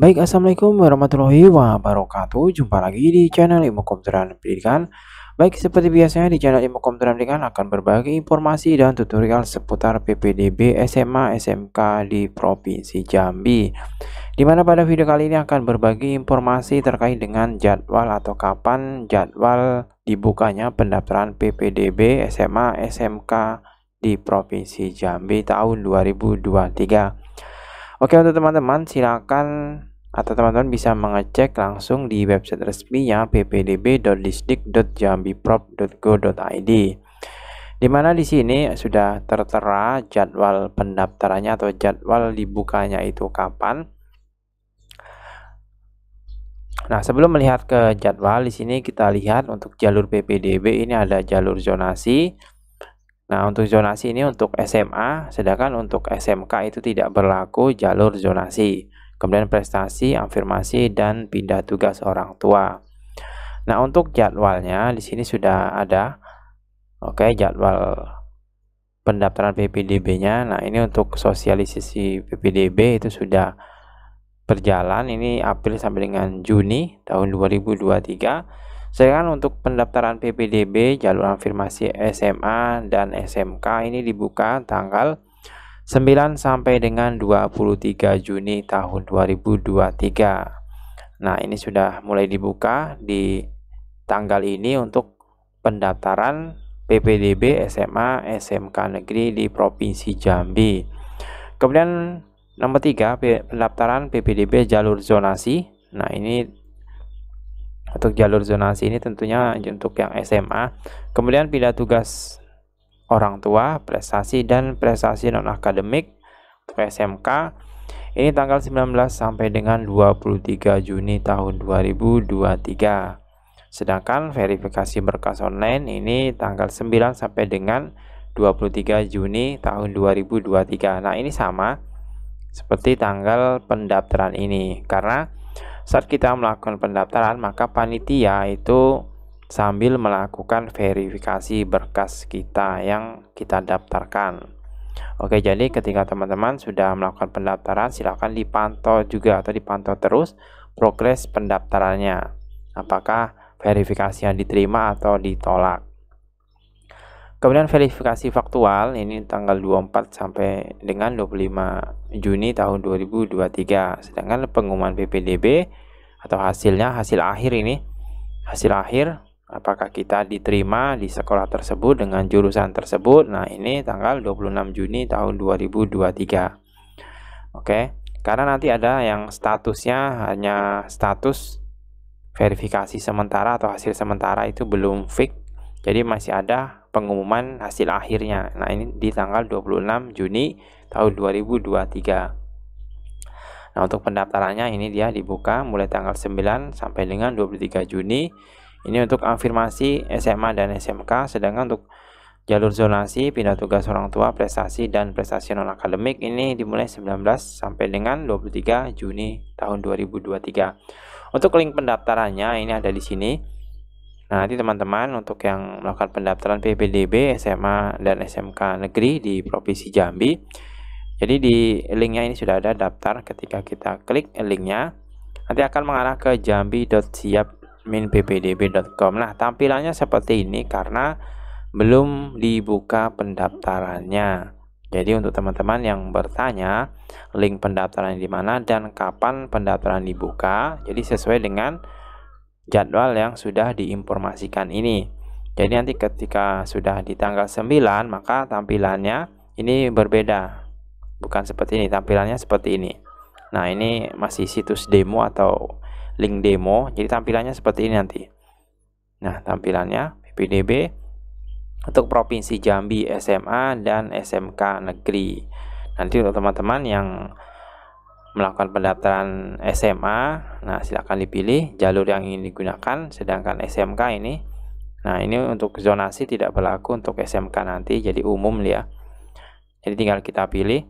Baik, Assalamualaikum warahmatullahi wabarakatuh. Jumpa lagi di channel Ilmu Komputer dan Pendidikan. Baik, seperti biasanya di channel Ilmu Komputer dan Pendidikan akan berbagi informasi dan tutorial seputar PPDB SMA SMK di Provinsi Jambi. Di mana pada video kali ini akan berbagi informasi terkait dengan jadwal atau kapan jadwal dibukanya pendaftaran PPDB SMA SMK di Provinsi Jambi tahun 2023. Oke untuk teman-teman silakan atau teman-teman bisa mengecek langsung di website resminya ppdb.disdik.jambiprop.go.id di mana di sini sudah tertera jadwal pendaftarannya atau jadwal dibukanya itu kapan. Nah, sebelum melihat ke jadwal di sini kita lihat untuk jalur PPDB ini ada jalur zonasi. Nah, untuk zonasi ini untuk SMA, sedangkan untuk SMK itu tidak berlaku jalur zonasi kemudian prestasi, afirmasi, dan pindah tugas orang tua. Nah, untuk jadwalnya di sini sudah ada. Oke, jadwal pendaftaran PPDB-nya. Nah, ini untuk sosialisasi PPDB itu sudah berjalan ini April sampai dengan Juni tahun 2023. Sedangkan untuk pendaftaran PPDB jalur afirmasi SMA dan SMK ini dibuka tanggal 9 sampai dengan 23 Juni tahun 2023. Nah, ini sudah mulai dibuka di tanggal ini untuk pendaftaran PPDB SMA SMK Negeri di Provinsi Jambi. Kemudian nomor 3 pendaftaran PPDB jalur zonasi. Nah, ini untuk jalur zonasi ini tentunya untuk yang SMA. Kemudian pindah tugas orang tua, prestasi dan prestasi non akademik PSMK ini tanggal 19 sampai dengan 23 Juni tahun 2023. Sedangkan verifikasi berkas online ini tanggal 9 sampai dengan 23 Juni tahun 2023. Nah, ini sama seperti tanggal pendaftaran ini karena saat kita melakukan pendaftaran maka panitia itu sambil melakukan verifikasi berkas kita yang kita daftarkan. Oke, jadi ketika teman-teman sudah melakukan pendaftaran, silakan dipantau juga atau dipantau terus progres pendaftarannya. Apakah verifikasi yang diterima atau ditolak. Kemudian verifikasi faktual ini tanggal 24 sampai dengan 25 Juni tahun 2023. Sedangkan pengumuman PPDB atau hasilnya hasil akhir ini hasil akhir apakah kita diterima di sekolah tersebut dengan jurusan tersebut. Nah, ini tanggal 26 Juni tahun 2023. Oke, karena nanti ada yang statusnya hanya status verifikasi sementara atau hasil sementara itu belum fix. Jadi masih ada pengumuman hasil akhirnya. Nah, ini di tanggal 26 Juni tahun 2023. Nah, untuk pendaftarannya ini dia dibuka mulai tanggal 9 sampai dengan 23 Juni ini untuk afirmasi SMA dan SMK, sedangkan untuk jalur zonasi, pindah tugas orang tua, prestasi dan prestasi non akademik ini dimulai 19 sampai dengan 23 Juni tahun 2023. Untuk link pendaftarannya ini ada di sini. Nah, nanti teman-teman untuk yang melakukan pendaftaran PPDB SMA dan SMK negeri di Provinsi Jambi. Jadi di linknya ini sudah ada daftar ketika kita klik linknya nanti akan mengarah ke jambi.siap ppdb.com. Nah, tampilannya seperti ini karena belum dibuka pendaftarannya. Jadi untuk teman-teman yang bertanya link pendaftaran di mana dan kapan pendaftaran dibuka, jadi sesuai dengan jadwal yang sudah diinformasikan ini. Jadi nanti ketika sudah di tanggal 9 maka tampilannya ini berbeda. Bukan seperti ini, tampilannya seperti ini. Nah, ini masih situs demo atau link demo. Jadi tampilannya seperti ini nanti. Nah, tampilannya PPDB untuk provinsi Jambi SMA dan SMK negeri. Nanti untuk teman-teman yang melakukan pendaftaran SMA, nah silakan dipilih jalur yang ingin digunakan sedangkan SMK ini nah ini untuk zonasi tidak berlaku untuk SMK nanti jadi umum ya. Jadi tinggal kita pilih.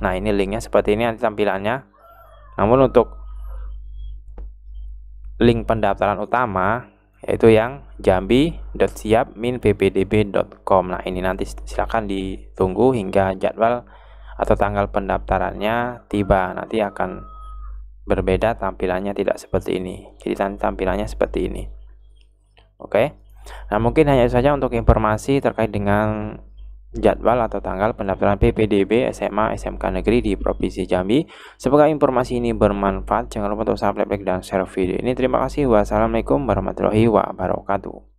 Nah, ini linknya seperti ini nanti tampilannya. Namun untuk link pendaftaran utama yaitu yang jambi.siap-bpdb.com. Nah, ini nanti silahkan ditunggu hingga jadwal atau tanggal pendaftarannya tiba. Nanti akan berbeda tampilannya tidak seperti ini. Jadi nanti tampilannya seperti ini. Oke. Nah, mungkin hanya saja untuk informasi terkait dengan jadwal atau tanggal pendaftaran PPDB SMA SMK Negeri di Provinsi Jambi. Semoga informasi ini bermanfaat. Jangan lupa untuk subscribe, dan share video ini. Terima kasih. Wassalamualaikum warahmatullahi wabarakatuh.